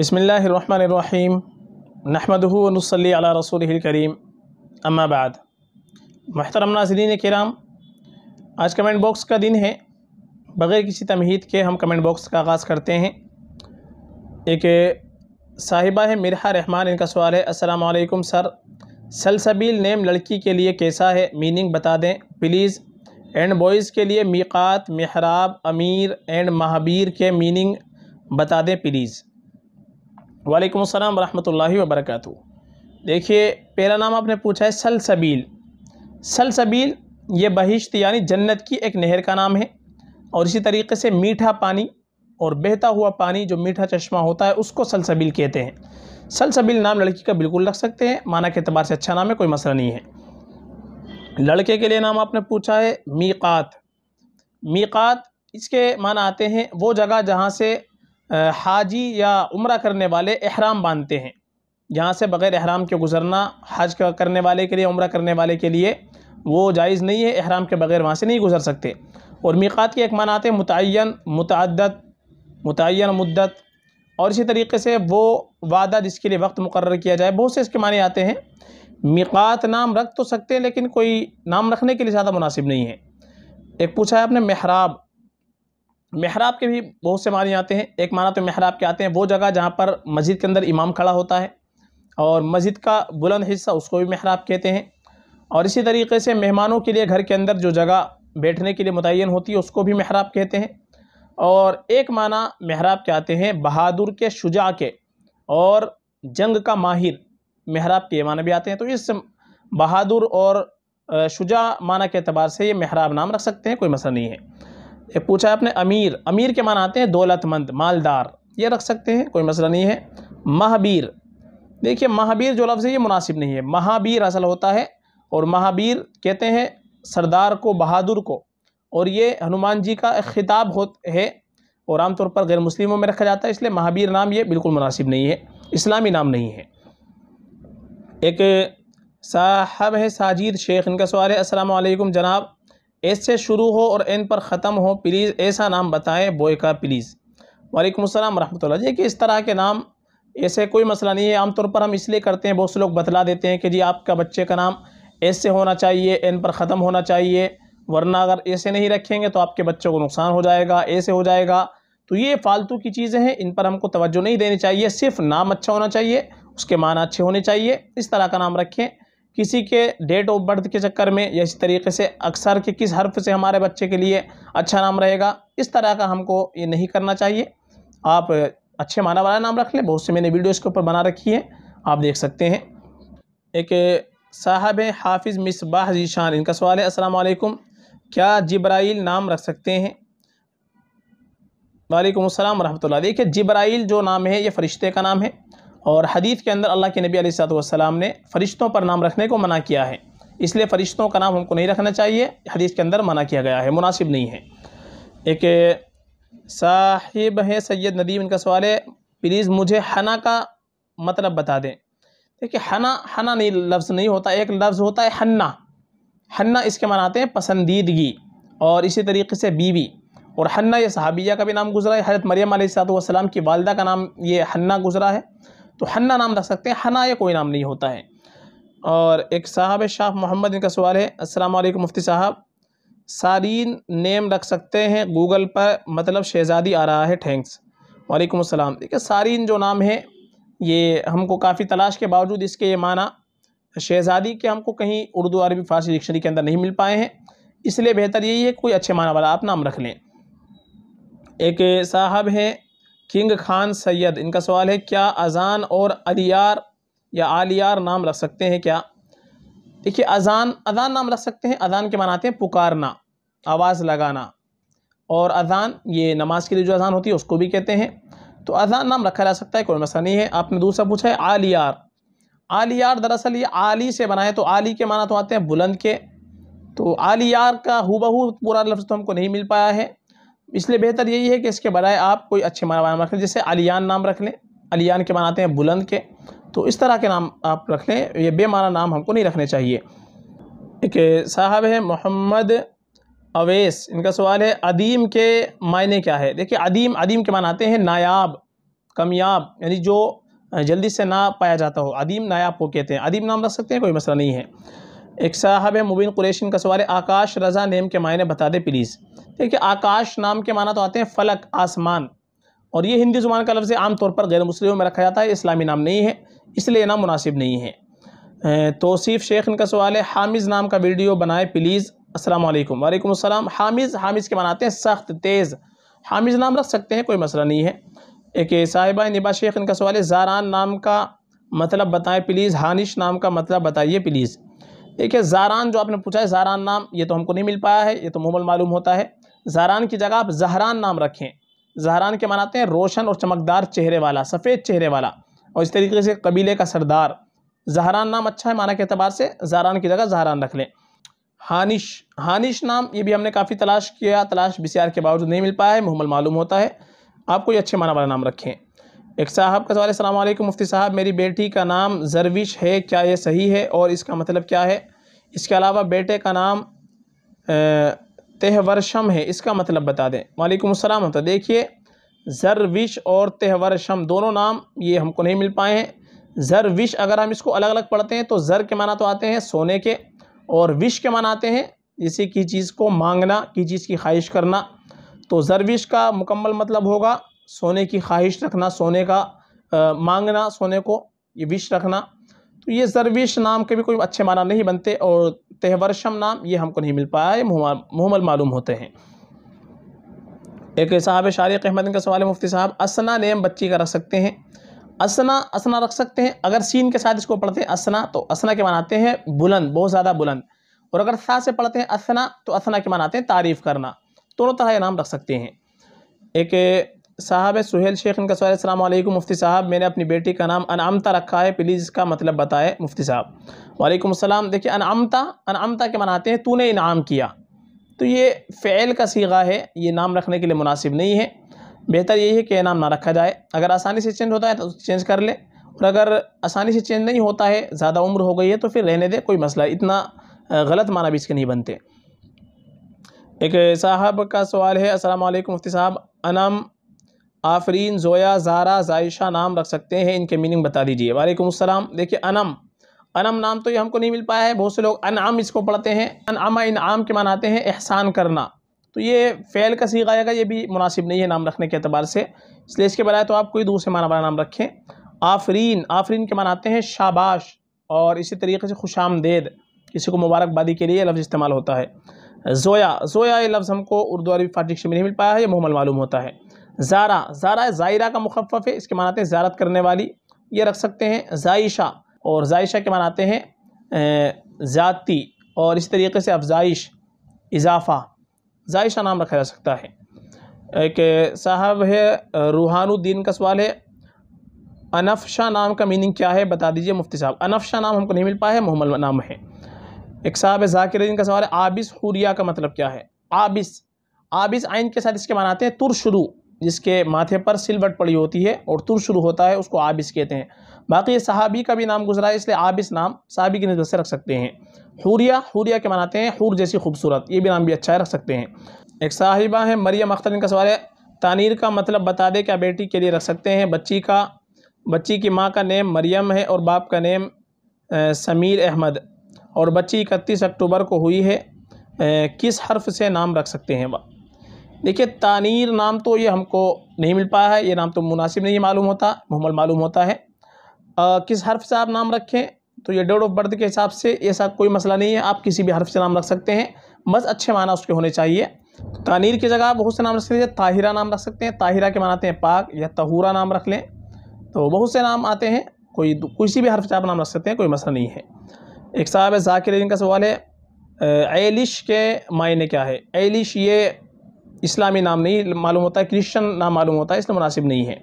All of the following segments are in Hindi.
बसमीम अला रसूल करीम अम्माबाद महतरम नाजरीन कराम आज कमेंट बॉक्स का दिन है बग़ैर किसी तमहीद के हम कमेंट बॉक्स का आगाज़ करते हैं एक साहिबा है मिरहा रहमान इनका सवाल है असलकम सर सलसबील नेम लड़की के लिए कैसा है मीनिंग बता दें प्लीज़ एंड बॉयज़ के लिए मीक़ात महराब अमीर एंड महाबीर के मीनिंग बता दें प्लीज़ वालेकुम अस्सलाम वरहमतुल्लाहि वबरकatuह देखिए पहला नाम आपने पूछा है सलसबील सलसबील ये बहिश्त यानी जन्नत की एक नहर का नाम है और इसी तरीके से मीठा पानी और बहता हुआ पानी जो मीठा चश्मा होता है उसको सलसबील कहते हैं सलसबील नाम लड़की का बिल्कुल रख सकते हैं माना के अतबार से अच्छा नाम है कोई मसला नहीं है लड़के के लिए नाम आपने पूछा है मीकात मीकात इसके माना आते हैं वो जगह जहाँ से हाजी या उम्र करने वाले अहराम बांधते हैं यहाँ से बग़ैर अहराम के गुज़रना हज करने वाले के लिए उम्र करने वाले के लिए वो जायज़ नहीं है अहराम के बग़ैर वहाँ से नहीं गुज़र सकते और मीक़ात के एक मान आते हैं मुतन मुतदत मुतन मदत और इसी तरीके से वो वादा जिसके लिए वक्त मुकर किया जाए बहुत से इसके माने आते हैं मीकात नाम रख तो सकते हैं लेकिन कोई नाम रखने के लिए ज़्यादा मुनासिब नहीं है एक पूछा है आपने महराब महराब के भी बहुत से माने आते हैं एक माना तो महराब के आते हैं वो जगह जहाँ पर मस्जिद के अंदर इमाम खड़ा होता है और मस्जिद का बुलंद हिस्सा उसको भी महराब कहते हैं और इसी तरीके से मेहमानों के लिए घर के अंदर जो जगह बैठने के लिए मुतन होती है उसको भी महराब कहते हैं और एक माना महराब के आते हैं बहादुर के शुजा के और जंग का माहिर महराब के माना भी आते हैं तो इस बहादुर और शुजा माना के अतबार से ये महराब नाम रख सकते हैं कोई मसला नहीं है एक पूछा है आपने अमीर अमीर के मान आते हैं दौलतमंद मालदार ये रख सकते हैं कोई मसला नहीं है महाबीर देखिए महाबीर जो लफ्ज़ है ये मुनासिब नहीं है महाबीर असल होता है और महाबीर कहते हैं सरदार को बहादुर को और ये हनुमान जी का एक खिताब हो है और आमतौर पर गैर मुस्लिमों में रखा जाता है इसलिए महाबीर नाम ये बिल्कुल मुनासिब नहीं है इस्लामी नाम नहीं है एक साहब है साजिद शेख इनका सवाल है अस्सलाम वालेकुम जनाब एस से शुरू हो और एन पर ख़त्म हो प्लीज़ ऐसा नाम बताएं बॉय का प्लीज़ वालेकुम अस्सलाम रहमतुल्लाह जी कि इस तरह के नाम ऐसे कोई मसला नहीं है आमतौर पर हम इसलिए करते हैं बहुत से लोग बतला देते हैं कि जी आपका बच्चे का नाम एस से होना चाहिए एन पर ख़त्म होना चाहिए वरना अगर ऐसे नहीं रखेंगे तो आपके बच्चों को नुकसान हो जाएगा ऐसे हो जाएगा तो ये फालतू की चीज़ें हैं इन पर हमको तवज्जो नहीं देनी चाहिए सिर्फ नाम अच्छा होना चाहिए उसके माना अच्छे होने चाहिए इस तरह का नाम रखें किसी के डेट ऑफ बर्थ के चक्कर में या इस तरीके से अक्सर के किस हर्फ से हमारे बच्चे के लिए अच्छा नाम रहेगा इस तरह का हमको ये नहीं करना चाहिए आप अच्छे माना वाला नाम रख लें बहुत से मैंने वीडियो इसके ऊपर बना रखी है आप देख सकते हैं एक साहब है हाफिज़ मिसबाह जीशान इनका सवाल है असलकुम क्या जिब्राइल नाम रख सकते हैं वालेकुम अस्सलाम देखिए जिब्राइल जो नाम है ये फ़रिश्ते का नाम है और हदीफ़ के अंदर अल्लाह के नबी वसल्लम ने फ़रिश्तों पर नाम रखने को मना किया है इसलिए फ़रिश्तों का नाम हमको नहीं रखना चाहिए हदीस के अंदर मना किया गया है मुनासिब नहीं है एक साहिब है सैयद नदीम इनका सवाल है प्लीज़ मुझे हना का मतलब बता दें देखिए हना हना नहीं लफ्ज़ नहीं होता एक लफ्ज़ होता है हन्ना हन्ना इसके मनाते हैं पसंदीदगी और इसी तरीके से बीवी और हन्ना ये सहाबिया का भी नाम गुजरा है हरत मरियम सलाम की वालदा का नाम ये हन्ना गुजरा है तो हन्ना नाम रख सकते हैं हना या कोई नाम नहीं होता है और एक साहब शाह मोहम्मद इनका सवाल है अस्सलाम वालेकुम मुफ्ती साहब सारीन नेम रख सकते हैं गूगल पर मतलब शहज़ादी आ रहा है थैंक्स वालेकुम अस्सलाम देखिए सारीन जो नाम है ये हमको काफ़ी तलाश के बावजूद इसके ये माना शहज़ादी के हमको कहीं उर्दू अरबी फ़ारसी डिक्शनरी के अंदर नहीं मिल पाए हैं इसलिए बेहतर यही है कोई अच्छे माना वाला आप नाम रख लें एक साहब हैं किंग खान सैयद इनका सवाल है क्या अज़ान और अलियार या आलियार नाम रख सकते हैं क्या देखिए अज़ान अज़ान नाम रख सकते हैं अज़ान के मनाते हैं पुकारना आवाज़ लगाना और अज़ान ये नमाज के लिए जो अज़ान होती है उसको भी कहते हैं तो अज़ान नाम रखा जा सकता है कोई मसला नहीं है आपने दूसरा पूछा है आलियार आलियार दरअसल ये आली से बना है तो आली के माना तो आते हैं बुलंद के तो आलियार का हु पूरा लफ्ज़ तो हमको नहीं मिल पाया है इसलिए बेहतर यही है कि इसके बजाय आप कोई अच्छे नाम रख लें जैसे अलियान नाम रख लें अलियान के मनाते हैं बुलंद के तो इस तरह के नाम आप रख लें ये बेमाना नाम हमको नहीं रखने चाहिए एक साहब है मोहम्मद अवेस इनका सवाल है अदीम के मायने क्या है देखिए अदीम अदीम के मानाते हैं नायाब कमयाब यानी जो जल्दी से ना पाया जाता हो अदीम नायाब को कहते हैं अदीम नाम रख सकते हैं कोई मसला नहीं है एक साहब मुबीन कुरेशन का सवाल आकाश रज़ा नेम के मायने बता दें प्लीज़ देखिए आकाश नाम के माना तो आते हैं फलक आसमान और ये हिंदी ज़ुबान का लफ्ज़ आम तौर पर गैर मुस्लिमों में रखा जाता है इस्लामी नाम नहीं है इसलिए नाम मुनासिब नहीं है तोसीफ़ शेख इनका सवाल है हामिज़ नाम का वीडियो बनाए प्लीज़ अस्सलाम वालेकुम वालेकुम अस्सलाम हामिज़ हामिज़ के मनाते हैं सख्त तेज़ हामिज़ नाम रख सकते हैं कोई मसला नहीं है एक साहिबा निबा शेख इनका सवाल है जारान नाम का मतलब बताएं प्लीज़ हानिश नाम का मतलब बताइए प्लीज़ देखिए जारान जो आपने पूछा है जारान नाम ये तो हमको नहीं मिल पाया है ये तो मोमल मालूम होता है जारान की जगह आप जहरान नाम रखें जहरान के मनाते हैं रोशन और चमकदार चेहरे वाला सफ़ेद चेहरे वाला और इस तरीके से कबीले का सरदार जहरान नाम अच्छा है माना के अतबार से जहरान की जगह जहरान रख लें हानिश हानिश नाम ये भी हमने काफ़ी तलाश किया तलाश बी के बावजूद नहीं मिल पाया है मोहम्मद मालूम होता है आपको ये अच्छे माना वाला नाम रखें एक साहब का सवाल सलाम मुफ्ती साहब मेरी बेटी का नाम जरविश है क्या ये सही है और इसका मतलब क्या है इसके अलावा बेटे का नाम तेहवरशम है इसका मतलब बता दें वालेकुम अस्सलाम तो देखिए जरविश और तेहवरशम दोनों नाम ये हमको नहीं मिल पाए हैं जरविश अगर हम इसको अलग अलग पढ़ते हैं तो ज़र के माना तो आते हैं सोने के और विश के माना आते हैं जैसे कि चीज़ को मांगना की चीज़ की ख्वाहिश करना तो जरविश का मुकम्मल मतलब होगा सोने की ख्वाहिश रखना सोने का आ, मांगना सोने को ये विश रखना तो ये जरविश नाम के भी कोई अच्छे माना नहीं बनते और तहवर्षम नाम ये हमको नहीं मिल पाया ये मुहमल मालूम होते हैं एक साहब शारिक अहमद का सवाल है मुफ्ती साहब असना नेम बच्ची का रख सकते हैं असना असना रख सकते हैं अगर सीन के साथ इसको पढ़ते हैं असना तो असना के मनाते हैं बुलंद बहुत ज़्यादा बुलंद और अगर सा से पढ़ते हैं असना तो असना के मनाते हैं तारीफ़ करना दोनों तरह के नाम रख सकते हैं एक साहब सुहेल शेख इनका सवाल अल्लाम मुफ्ती साहब मैंने अपनी बेटी का नाम अनामता रखा है प्लीज़ इसका मतलब बताएं मुफ्ती साहब वालेकुम अस्सलाम देखिए अनामता अनामता के मनाते हैं तूने इनाम किया तो ये फ़ैल का सीगा है ये नाम रखने के लिए मुनासिब नहीं है बेहतर यही है कि इनाम नाम ना रखा जाए अगर आसानी से चेंज होता है तो चेंज कर ले और अगर आसानी से चेंज नहीं होता है ज़्यादा उम्र हो गई है तो फिर रहने दे कोई मसला इतना गलत माना भी इसके नहीं बनते एक साहब का सवाल है अस्सलाम मुफ्ती साहब अनम आफरीन जोया जारा जायशा नाम रख सकते हैं इनके मीनिंग बता दीजिए वालेकुम अस्सलाम देखिए अनम अनम नाम तो ये हमको नहीं मिल पाया है बहुत से लोग आम इसको पढ़ते हैं इन आम के मनाते हैं एहसान करना तो ये फ़ैल का सीखा आएगा ये भी मुनासिब नहीं है नाम रखने के अतबार से इसलिए इसके बनाए तो आप कोई दूसरे माना वाला नाम रखें आफरीन आफरीन के मनाते हैं शाबाश और इसी तरीके से खुश आमदेद किसी को मुबारकबादी के लिए लफ्ज़ इस्तेमाल होता है जोया जोया ये लफ्ज़ हमको उर्दू अरबी फारसी में नहीं मिल पाया है ये मुहमल मालूम होता है ज़ारा ज़ारा ज़ायरा का मुखफ़ है इसके मानाते हैं ज़ारत करने वाली ये रख सकते हैं जायशा और जायशा के मानाते हैं ज़ाती और इस तरीके से अफजाइश इजाफ़ा जायशा नाम रखा जा सकता है एक साहब है रूहानुद्दीन का सवाल है अनफशा नाम का मीनिंग क्या है बता दीजिए मुफ्ती साहब अनफशा नाम हमको नहीं मिल पाया है मोहम्मद नाम है एक साहब है जाकिर का सवाल है आबिस हुरिया का मतलब क्या है आबिस आबिस आइन के साथ इसके मानाते हैं तुरशरू जिसके माथे पर सिलवट पड़ी होती है और तुर शुरू होता है उसको आबिस कहते हैं बाकी सहाबी का भी नाम गुजरा है इसलिए आबिस नाम सहाबी की नज़र से रख सकते हैं हूरिया हूरिया के मनाते हैं हूर जैसी खूबसूरत ये भी नाम भी अच्छा है रख सकते हैं एक साहिबा है मरियम अख्तर इनका सवाल है तानीर का मतलब बता दे क्या बेटी के लिए रख सकते हैं बच्ची का बच्ची की माँ का नेम मरियम है और बाप का नेम समीर अहमद और बच्ची इकतीस अक्टूबर को हुई है किस हर्फ से नाम रख सकते हैं देखिए तानीर नाम तो ये हमको नहीं मिल पाया है ये नाम तो मुनासिब नहीं मालूम होता मुहमल मालूम होता है आ, किस हर्फ से आप नाम रखें तो ये डेट ऑफ बर्थ के हिसाब से ऐसा कोई मसला नहीं है आप किसी भी हर्फ से नाम रख सकते हैं बस अच्छे माना उसके होने चाहिए तो तानीर की जगह आप बहुत से नाम रख सकते हैं ताहिरा नाम रख सकते हैं ताहिरा के मानाते हैं पाक या तहूरा नाम रख लें तो बहुत से नाम आते हैं कोई किसी भी हर्फ से आप नाम रख सकते हैं कोई मसला नहीं है एक साहब है जाकिर का सवाल है एलिश के मायने क्या है एलिश ये इस्लामी नाम नहीं मालूम होता है क्रिश्चन नाम मालूम होता है इसलिए मुनासिब नहीं है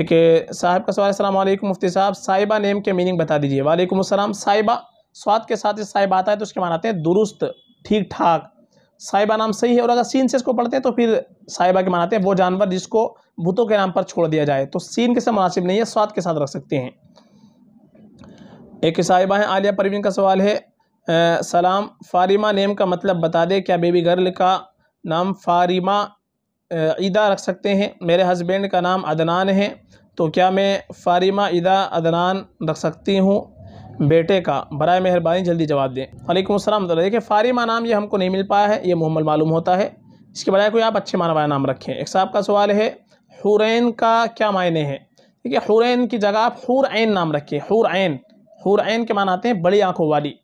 एक साहब का सवाल असल मुफ्ती साहब साहिबा नेम के मीनिंग बता दीजिए वालेकुम असलम साहिबा स्वाद के साथ इस साहिबा आता है तो उसके मान आते हैं दुरुस्त ठीक ठाक साहिबा नाम सही है और अगर सीन से इसको पढ़ते हैं तो फिर साहिबा के मनाते हैं वो जानवर जिसको भूतों के नाम पर छोड़ दिया जाए तो सीन के साथ मुनासिब नहीं है स्वाद के साथ रख सकते हैं एक साहिबा हैं आलिया परवीन का सवाल है आ, सलाम फारिमा नेम का मतलब बता दे क्या बेबी गर्ल का नाम फ़ारिमा ईदा रख सकते हैं मेरे हस्बैंड का नाम अदनान है तो क्या मैं फ़ारिमा ईदा अदनान रख सकती हूँ बेटे का बर मेहरबानी जल्दी जवाब दें वालेकुम अस्सलाम मतलब देखिए फ़ारिमा नाम ये हमको नहीं मिल पाया है ये मुहम्मल मालूम होता है इसके बजाय कोई आप अच्छे माना नाम रखें एक साहब का सवाल है हुरैन का क्या मायने हैं ठीक है हुरैन की जगह आप हूर ऐन नाम रखिए हूर ऐन हूर ऐन के मान आते हैं बड़ी आँखों वाली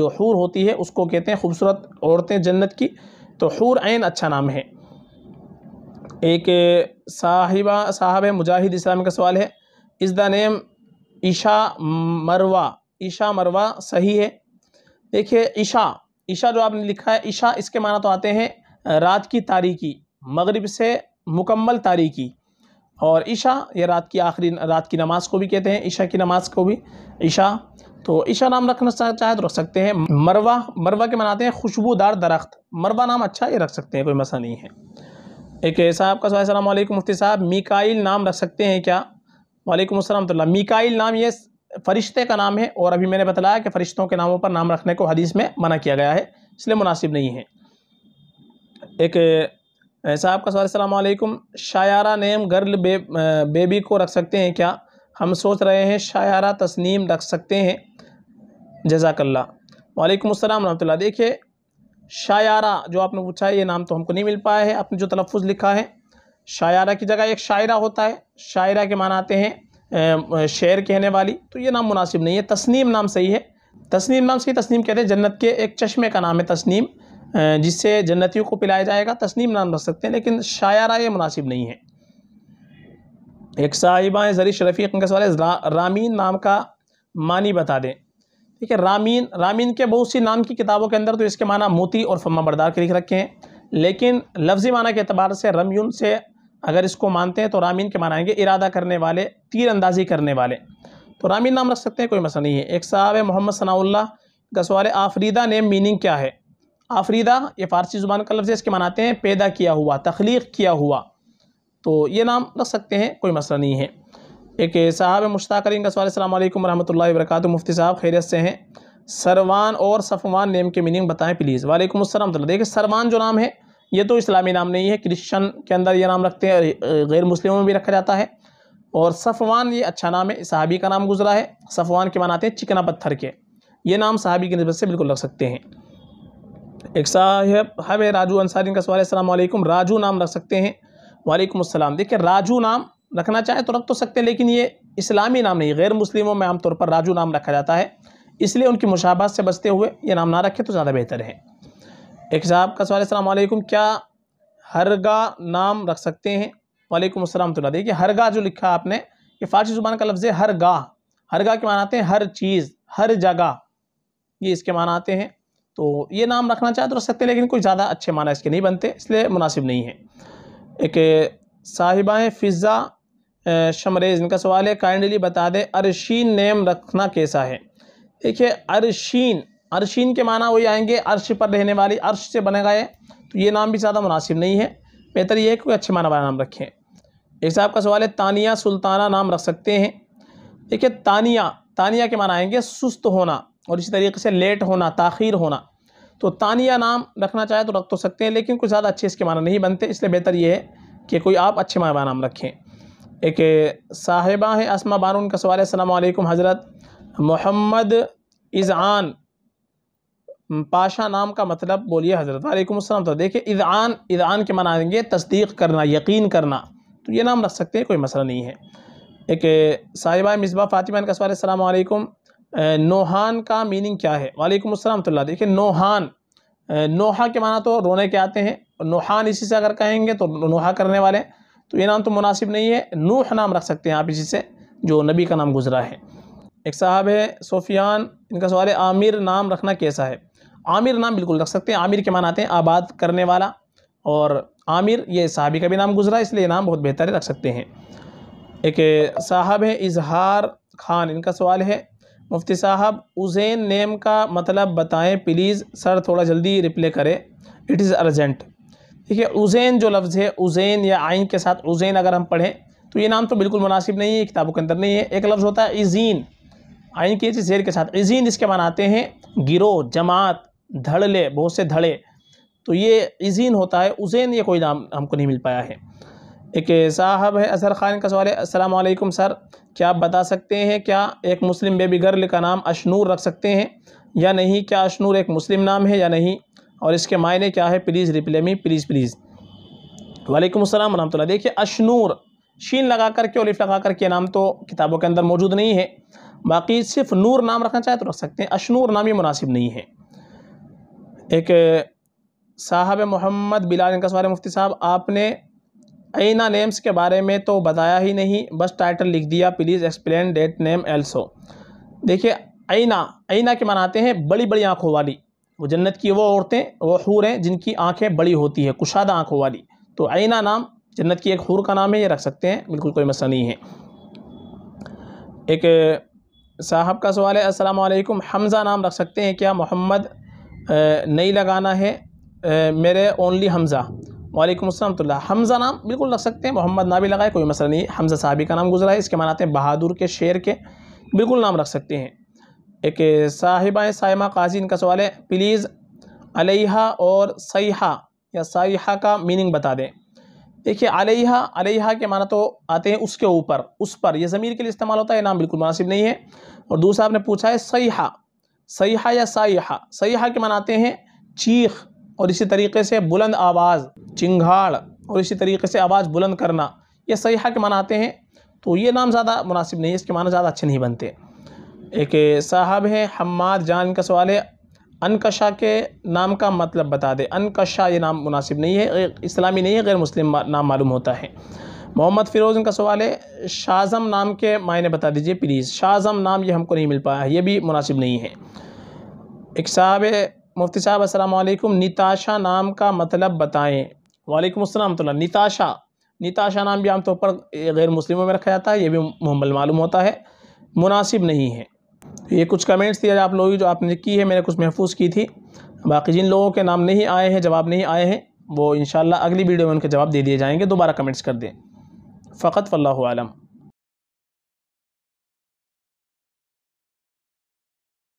जो हूर होती है उसको कहते हैं खूबसूरत औरतें जन्नत की तो हूर ऐन अच्छा नाम है एक साहिबा साहब मुजाहिद इस्लाम का सवाल है इस द नेम ईशा मरवा ईशा मरवा सही है देखिए ईशा ईशा जो आपने लिखा है ईशा इसके माना तो आते हैं रात की तारीकी मगरिब से मुकम्मल तारीकी और ईशा ये रात की आखिरी रात की नमाज़ को भी कहते हैं ईशा की नमाज़ को भी ईशा तो ईशा नाम रखना चाहे तो रख सकते हैं मरवा मरवा के मनाते हैं खुशबूदार दरख्त मरवा नाम अच्छा ये रख सकते हैं कोई मसला नहीं है एक साहब का सवाल सलामकुम मुफ्ती साहब मिकाइल नाम रख सकते हैं क्या वालेकुम असलम तो मिकाइल नाम ये फरिश्ते का नाम है और अभी मैंने बताया कि फ़रिश्तों के नामों पर नाम रखने को हदीस में मना किया गया है इसलिए मुनासिब नहीं है एक साहब का सवाल सलामकुम शायारा नेम गर्ल बे, बेबी को रख सकते हैं क्या हम सोच रहे हैं शायारा तस्नीम रख सकते हैं जजाकल्ला वालेकुम अस्सलाम रहमतुल्लाह देखिए शायरा जो आपने पूछा है ये नाम तो हमको नहीं मिल पाया है आपने जो तलफ़ लिखा है शायरा की जगह एक शायरा होता है शायरा के माना आते हैं शेर कहने वाली तो ये नाम मुनासिब नहीं है तस्नीम नाम सही है तस्नीम नाम सही तस्नीम कहते हैं जन्नत के एक चश्मे का नाम है तस्नीम जिससे जन्नतियों को पिलाया जाएगा तस्नीम नाम रख सकते हैं लेकिन शायरा ये मुनासिब नहीं है एक साहिबा ज़री शरफ़ी का सवाल है रामीन नाम का मानी बता दें ठीक है रामीन रामीन के बहुत सी नाम की किताबों के अंदर तो इसके माना मोती और फम्मा बरदार के लिख रखे हैं लेकिन लफ्ज़ी माना के अतबार से रमयून से अगर इसको मानते हैं तो रामीन के माना आएंगे इरादा करने वाले तीर अंदाजी करने वाले तो रामीन नाम रख सकते हैं कोई मसला नहीं है एक साहब है मोहम्मद सनाउल्ला गसवाल आफरीदा नेम मीनिंग क्या है आफरीदा ये फ़ारसी ज़ुबान का लफ्ज़ है इसके मनाते हैं पैदा किया हुआ तख्लीक किया हुआ तो ये नाम रख सकते हैं कोई मसला नहीं है एक साहब मुश्ताक करीम का सवाल अल्लाम वरहमल वर्क मुफ्ती साहब खैरियत से हैं सरवान और सफवान नेम के मीनिंग बताएं प्लीज़ वालेकुम असलम देखिए सरवान जो नाम है ये तो इस्लामी नाम नहीं है क्रिश्चन के अंदर ये नाम रखते हैं गैर मुस्लिमों में भी रखा जाता है और सफवान ये अच्छा नाम है साहबी का नाम गुजरा है सफवान के मनाते हैं चिकना पत्थर के ये नाम साहबी की नस्बत से बिल्कुल रख सकते हैं एक साहब हमें राजू अंसारी का सवाल अल्लाम राजू नाम रख सकते हैं वालेकुम असलम देखिए राजू नाम रखना चाहें तो रख तो सकते हैं लेकिन ये इस्लामी नाम नहीं गैर मुस्लिमों में आमतौर पर राजू नाम रखा जाता है इसलिए उनकी मुशाबात से बचते हुए ये नाम ना रखें तो ज़्यादा बेहतर है एक साहब का सवाल सलामकुम क्या हरगा नाम रख सकते हैं वालेकुम असलम तो देखिए हरगा जो लिखा आपने ये फारसी ज़ुबान का लफ्ज़ है हर गाह हर गाह के माना आते हैं हर चीज़ हर जगह ये इसके माना आते हैं तो ये नाम रखना चाहे तो रख सकते हैं लेकिन कोई ज़्यादा अच्छे माना इसके नहीं बनते इसलिए मुनासिब नहीं है एक साहिबाएँ फ़िज़ा शमरेज इनका सवाल है काइंडली बता दें अरशीन नेम रखना कैसा है देखिए अरशीन अरशीन के माना वही आएंगे अर्श पर रहने वाली अर्श से बने गए तो ये नाम भी ज़्यादा मुनासिब नहीं है बेहतर ये है कि अच्छे माना वाला नाम रखें एक साहब का सवाल है तानिया सुल्ताना नाम रख सकते हैं देखिए तानिया तानिया के माना आएंगे सुस्त होना और इसी तरीके से लेट होना ताखिर होना तो तानिया नाम रखना चाहे तो रख तो सकते हैं लेकिन कुछ ज़्यादा अच्छे इसके माना नहीं बनते इसलिए बेहतर ये है कि कोई आप अच्छे माना नाम रखें एक साहिबा हैं असमा बानून का सवाल है हज़रत मोहम्मद इज़ान पाशा नाम का मतलब बोलिए हज़रत वालेकुम अस्सलाम तो देखिए इज़ान इज़ान के मना देंगे तस्दीक करना यकीन करना तो ये नाम रख सकते हैं कोई मसला नहीं है एक साहिबा मिसबा फ़ातिमा का सवाल अलैक्म नोहान का मीनिंग क्या है वालेकुम अस्सलाम तो देखिए नोहान नोहा के माना तो रोने के आते हैं नोहान इसी से अगर कहेंगे तो नोहा करने वाले तो ये नाम तो मुनासिब नहीं है नूह नाम रख सकते हैं आप इसी से जो नबी का नाम गुजरा है एक साहब है सोफियान इनका सवाल है आमिर नाम रखना कैसा है आमिर नाम बिल्कुल रख सकते हैं आमिर के मान आते हैं आबाद करने वाला और आमिर ये साहबी का भी नाम गुजरा इसलिए नाम बहुत बेहतर रख सकते हैं एक साहब है इजहार खान इनका सवाल है मुफ्ती साहब उजैन नेम का मतलब बताएं प्लीज़ सर थोड़ा जल्दी रिप्ले करें इट इज़ अर्जेंट देखिए उज़ैन जो लफ्ज़ है उज़ैन या आइन के साथ उज़ैन अगर हम पढ़ें तो ये नाम तो बिल्कुल मुनासिब नहीं है किताबों के अंदर नहीं है एक लफ्ज़ होता है इजीन आइन की जेर के साथ इजीन इसके मनाते हैं गिरोह जमात धड़ले बहुत से धड़े तो ये इजीन होता है उज़ैन ये कोई नाम हमको नहीं मिल पाया है एक साहब है अजहर खान का सवाल है असलकम सर क्या आप बता सकते हैं क्या एक मुस्लिम बेबी गर्ल का नाम अशनूर रख सकते हैं या नहीं क्या अशनूर एक मुस्लिम नाम है या नहीं और इसके मायने क्या है please reply me please please वालेकुम अस्सलाम वरहमतुल्लाह देखिए अशनूर शीन लगा करके और लिफ लगा करके नाम तो किताबों के अंदर मौजूद नहीं है बाकी सिर्फ नूर नाम रखना चाहे तो रख सकते हैं अशनूर नाम ही मुनासिब नहीं है एक साहब मोहम्मद बिलाल इनकसवार मुफ्ती साहब आपने आना नेम्स के बारे में तो बताया ही नहीं बस टाइटल लिख दिया please explain that name also देखिए आना आना के मनाते हैं बड़ी बड़ी आँखों वाली वो जन्नत की वो औरतें वो हूर हैं जिनकी आंखें बड़ी होती है कुशादा आँखों वाली तो आइना नाम जन्नत की एक हूर का नाम है ये रख सकते हैं बिल्कुल कोई मसला नहीं है एक साहब का सवाल है अस्सलाम वालेकुम हमज़ा नाम रख सकते हैं क्या मोहम्मद नहीं लगाना है मेरे ओनली हमज़ा वालेकुम असलम हमज़ा नाम बिल्कुल रख सकते हैं मोहम्मद ना भी लगाए कोई मसला नहीं हमज़ा साहबी का नाम गुजरा है इसके मानाते हैं बहादुर के शेर के बिल्कुल नाम रख सकते हैं एक साहिबा साइमा काजी इनका सवाल है प्लीज़ अलैहा और सयाहा या सईहा का मीनिंग बता दें देखिए अलैहा अलैहा के माना तो आते हैं उसके ऊपर उस पर यह ज़मीर के लिए इस्तेमाल होता है नाम बिल्कुल मुनासिब नहीं है और दूसरा आपने पूछा है सयाहा सयाहा या सयाहा सयाहा के मनाते हैं चीख और इसी तरीके से बुलंद आवाज़ चिंगाड़ और इसी तरीके से आवाज़ बुलंद करना यह सयाहा के माना आते हैं तो ये नाम ज़्यादा मुनासिब नहीं है इसके माना ज़्यादा अच्छे नहीं बनते एक साहब हैं हमाद जान का सवाल है अनकशा के नाम का मतलब बता दें अनकशा ये नाम मुनासिब नहीं है इस्लामी नहीं है गैर मुस्लिम नाम मालूम होता है मोहम्मद फ़िरोज़ का सवाल है शाहजम नाम के मायने बता दीजिए प्लीज़ शाहजम नाम ये हमको नहीं मिल पाया है ये भी मुनासिब नहीं है एक साहब मुफ्ती साहब असलकुम नताशा नाम का मतलब बताएँ वालेकुम अस्सलाम नताशा निताशा नाम भी आमतौर पर गैर मुस्लिमों में रखा जाता है ये भी मुहम्मल मालूम होता है मुनासिब नहीं है ये कुछ कमेंट्स थी आप लोगों की जो आपने की है मैंने कुछ महफूज की थी बाकी जिन लोगों के नाम नहीं आए हैं जवाब नहीं आए हैं वो इन अगली वीडियो में उनके जवाब दे दिए जाएंगे दोबारा कमेंट्स कर दें फ़कत फ़ल्ला आलम